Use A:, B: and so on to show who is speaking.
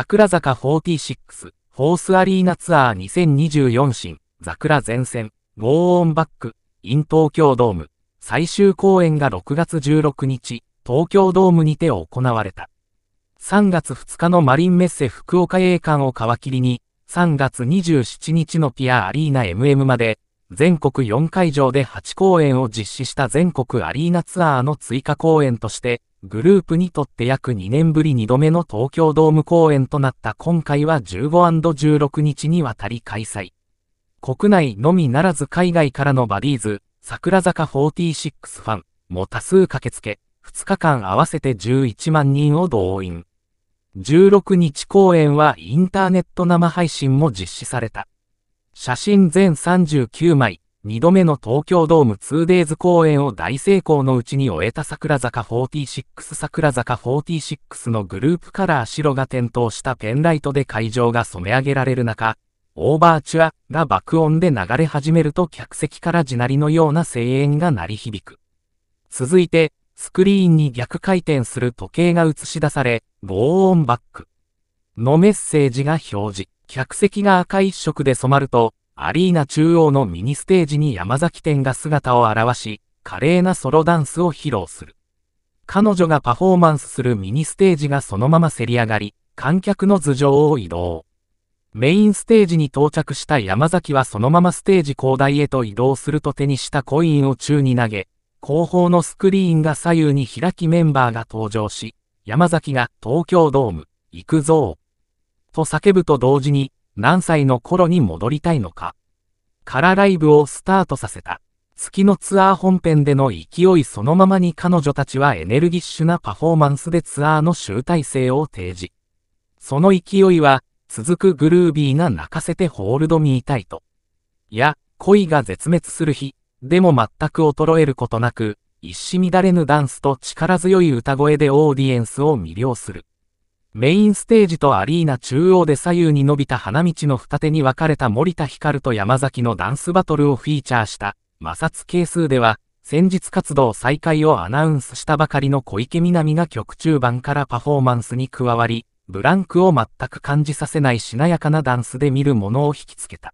A: 桜坂46、ホースアリーナツアー2024新、桜前線、ゴーオンバック、in 東京ドーム、最終公演が6月16日、東京ドームにて行われた。3月2日のマリンメッセ福岡栄館を皮切りに、3月27日のピアアリーナ MM まで、全国4会場で8公演を実施した全国アリーナツアーの追加公演として、グループにとって約2年ぶり2度目の東京ドーム公演となった今回は 15&16 日にわたり開催。国内のみならず海外からのバディーズ、桜坂46ファンも多数駆けつけ、2日間合わせて11万人を動員。16日公演はインターネット生配信も実施された。写真全39枚、2度目の東京ドーム 2days 公演を大成功のうちに終えた桜坂46桜坂46のグループカラー白が点灯したペンライトで会場が染め上げられる中、オーバーチュアが爆音で流れ始めると客席から地鳴りのような声援が鳴り響く。続いて、スクリーンに逆回転する時計が映し出され、ゴーオンバックのメッセージが表示。客席が赤一色で染まると、アリーナ中央のミニステージに山崎店が姿を現し、華麗なソロダンスを披露する。彼女がパフォーマンスするミニステージがそのまませり上がり、観客の頭上を移動。メインステージに到着した山崎はそのままステージ広大へと移動すると手にしたコインを宙に投げ、後方のスクリーンが左右に開きメンバーが登場し、山崎が東京ドーム、行くぞと叫ぶと同時に何歳の頃に戻りたいのか。からライブをスタートさせた。月のツアー本編での勢いそのままに彼女たちはエネルギッシュなパフォーマンスでツアーの集大成を提示。その勢いは、続くグルービーな泣かせてホールドミータイト。いや、恋が絶滅する日、でも全く衰えることなく、一糸乱れぬダンスと力強い歌声でオーディエンスを魅了する。メインステージとアリーナ中央で左右に伸びた花道の二手に分かれた森田光と山崎のダンスバトルをフィーチャーした摩擦係数では、先日活動再開をアナウンスしたばかりの小池みなみが曲中盤からパフォーマンスに加わり、ブランクを全く感じさせないしなやかなダンスで見るものを引きつけた。